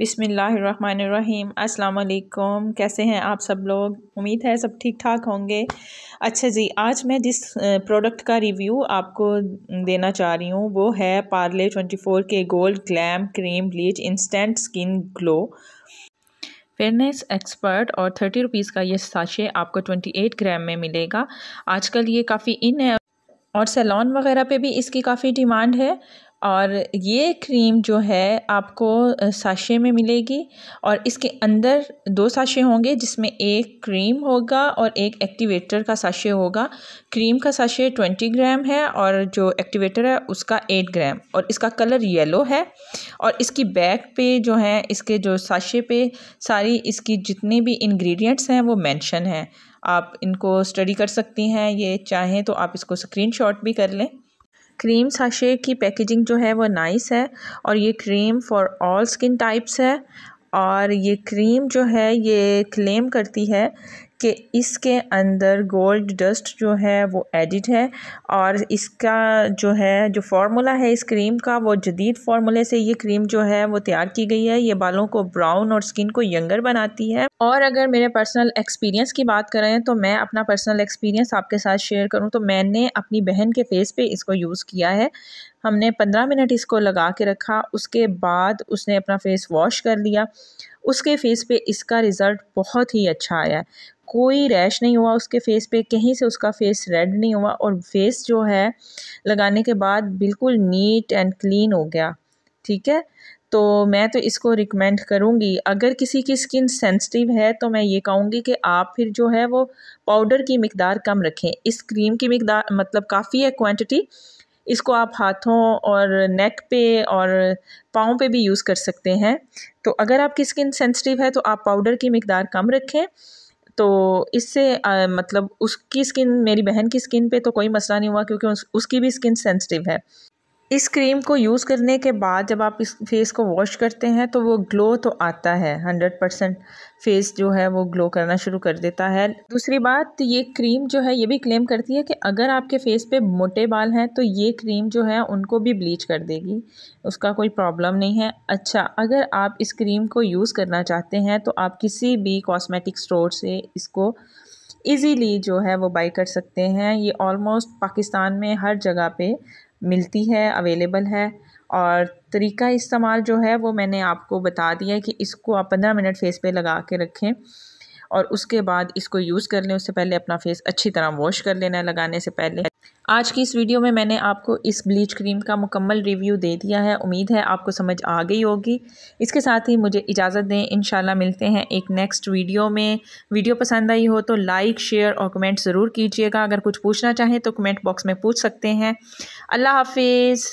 बिसमीम् अल्लाम कैसे हैं आप सब लोग उम्मीद है सब ठीक ठाक होंगे अच्छा जी आज मैं जिस प्रोडक्ट का रिव्यू आपको देना चाह रही हूँ वो है पार्ले ट्वेंटी फोर के gold glam cream bleach instant skin glow fairness expert और थर्टी रुपीज़ का ये साशे आपको ट्वेंटी एट ग्राम में मिलेगा आजकल ये काफ़ी इन है और सैलॉन वगैरह पे भी इसकी काफ़ी डिमांड है और ये क्रीम जो है आपको साशे में मिलेगी और इसके अंदर दो साशे होंगे जिसमें एक क्रीम होगा और एक एक्टिवेटर का साशे होगा क्रीम का साशे ट्वेंटी ग्राम है और जो एक्टिवेटर है उसका एट ग्राम और इसका कलर येलो है और इसकी बैक पे जो है इसके जो साशे पे सारी इसकी जितने भी इंग्रेडिएंट्स हैं वो मैंशन हैं आप इनको स्टडी कर सकती हैं ये चाहें तो आप इसको स्क्रीन भी कर लें क्रीम साशे की पैकेजिंग जो है वो नाइस है और ये cream for all skin types है और ये क्रीम जो है ये क्लेम करती है कि इसके अंदर गोल्ड डस्ट जो है वो एडिड है और इसका जो है जो फार्मूला है इस क्रीम का वो जदीद फार्मूले से ये क्रीम जो है वो तैयार की गई है ये बालों को ब्राउन और स्किन को यंगर बनाती है और अगर मेरे पर्सनल एक्सपीरियंस की बात करें तो मैं अपना पर्सनल एक्सपीरियंस आपके साथ शेयर करूँ तो मैंने अपनी बहन के फेस पर इसको यूज़ किया है हमने पंद्रह मिनट इसको लगा के रखा उसके बाद उसने अपना फेस वॉश कर लिया उसके फेस पे इसका रिज़ल्ट बहुत ही अच्छा आया कोई रैश नहीं हुआ उसके फेस पे कहीं से उसका फेस रेड नहीं हुआ और फेस जो है लगाने के बाद बिल्कुल नीट एंड क्लीन हो गया ठीक है तो मैं तो इसको रिकमेंड करूँगी अगर किसी की स्किन सेंसिटिव है तो मैं ये कहूँगी कि आप फिर जो है वो पाउडर की मकदार कम रखें इस क्रीम की मकदार मतलब काफ़ी है क्वांटिटी इसको आप हाथों और नेक पे और पाँव पे भी यूज़ कर सकते हैं तो अगर आपकी स्किन सेंसिटिव है तो आप पाउडर की मकदार कम रखें तो इससे आ, मतलब उसकी स्किन मेरी बहन की स्किन पे तो कोई मसला नहीं हुआ क्योंकि उस, उसकी भी स्किन सेंसिटिव है इस क्रीम को यूज़ करने के बाद जब आप इस फेस को वॉश करते हैं तो वो ग्लो तो आता है हंड्रेड परसेंट फेस जो है वो ग्लो करना शुरू कर देता है दूसरी बात ये क्रीम जो है ये भी क्लेम करती है कि अगर आपके फेस पे मोटे बाल हैं तो ये क्रीम जो है उनको भी ब्लीच कर देगी उसका कोई प्रॉब्लम नहीं है अच्छा अगर आप इस क्रीम को यूज़ करना चाहते हैं तो आप किसी भी कॉस्मेटिक स्टोर से इसको ईज़ीली जो है वो बाई कर सकते हैं ये ऑलमोस्ट पाकिस्तान में हर जगह पे मिलती है अवेलेबल है और तरीका इस्तेमाल जो है वो मैंने आपको बता दिया है कि इसको आप पंद्रह मिनट फेस पे लगा के रखें और उसके बाद इसको यूज़ कर लें उससे पहले अपना फेस अच्छी तरह वॉश कर लेना है लगाने से पहले आज की इस वीडियो में मैंने आपको इस ब्लीच क्रीम का मुकम्मल रिव्यू दे दिया है उम्मीद है आपको समझ आ गई होगी इसके साथ ही मुझे इजाज़त दें इन मिलते हैं एक नेक्स्ट वीडियो में वीडियो पसंद आई हो तो लाइक शेयर और कमेंट ज़रूर कीजिएगा अगर कुछ पूछना चाहें तो कमेंट बॉक्स में पूछ सकते हैं अल्लाह हाफिज़